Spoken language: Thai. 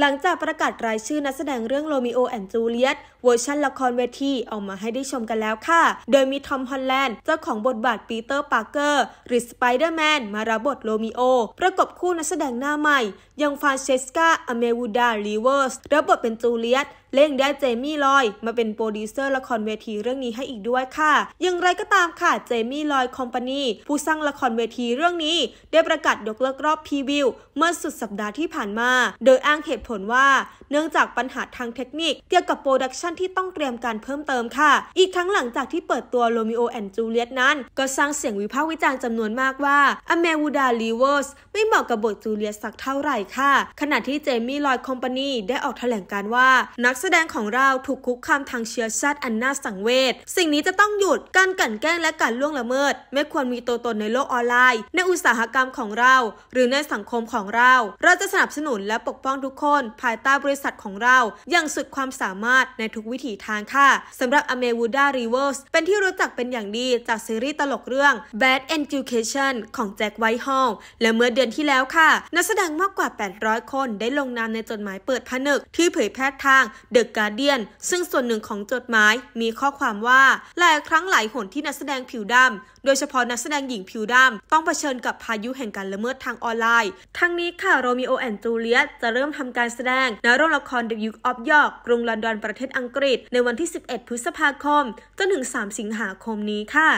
หลังจากประกาศรายชื่อนักแสดงเรื่องโรมิโอแอนด์จูเลียตเวอร์ชันละครเวทีออกมาให้ได้ชมกันแล้วค่ะ โดยมีทอมฮอลแลนด์เจ้าของบทบาทปีเตอร์ปาร์เกอร์หรือสไปเดอร์แมนมารับบทโรมิโอประกบคู่นักแสดงหน้าใหม่ ยังฟานเชสกาอเมวูดาลีเวอร์สรับบทเป็นจูเลียตเล่งได้เจมี่ลอย มาเป็นโปรดิวเซอร์ละครเวทีเรื่องนี้ให้อีกด้วยค่ะ อย่างไรก็ตามค่ะเจมี่ลอยคอมพานีผู้สร้างละครเวทีเรื่องนี้ ได้ประกาศยกเลิกรอบพรีวิวเมื่อสุดสัปดาห์ที่ผ่านมา โดยอ้างเหตุผลว่า เนื่องจากปัญหาทางเทคนิค เกี่ยวกับโปรดักชันที่ต้องเตรียมการเพิ่มเติมค่ะ อีกทั้งหลังจากที่เปิดตัวโรมิโอแอนด์จูเลียตนั้น ก็สร้างเสียงวิพากษ์วิจารณ์จำนวนมากว่าอเมวูดาลีเวอร์ส ไม่เหมาะกับบทจูเลียตสักเท่าไหร่ค่ะขณะที่เจมี่ลอยคอมพานีได้ออกแถลงการว่า นักแสดงของเราถูกคุกคามทางเชื้อชาติอันน่าสังเวชสิ่งนี้จะต้องหยุดการกลั่นแกล้งและการล่วงละเมิด ไม่ควรมีตัวตนในโลกออนไลน์ ในอุตสาหกรรมของเรา หรือในสังคมของเรา เราจะสนับสนุนและปกป้องทุกคนคนภายใต้บริษัทของเราอย่างสุดความสามารถในทุกวิถีทางค่ะสำหรับอเมวูดารีเวิร์สเป็นที่รู้จักเป็นอย่างดีจากซีรีส์ตลกเรื่อง Bad Education ของแจ็คไวท์ฮอลและเมื่อเดือนที่แล้วค่ะ นักแสดงมากกว่า 800 คน ได้ลงนามในจดหมายเปิดผนึก ที่เผยแพร่ทาง The Guardian ซึ่งส่วนหนึ่งของจดหมายมีข้อความว่าหลายครั้งหลายหนที่นักแสดงผิวดำโดยเฉพาะนักแสดงหญิงผิวดำต้องเผชิญกับพายุแห่งการละเมิดทางออนไลน์ทั้งนี้ค่ะโรมิโอแอนด์จูเลียตจะเริ่มทำการแสดงณโรงละคร The Duke of York กรุงลอนดอนประเทศอังกฤษในวันที่ 11 พฤษภาคมจนถึง3สิงหาคมนี้ค่ะ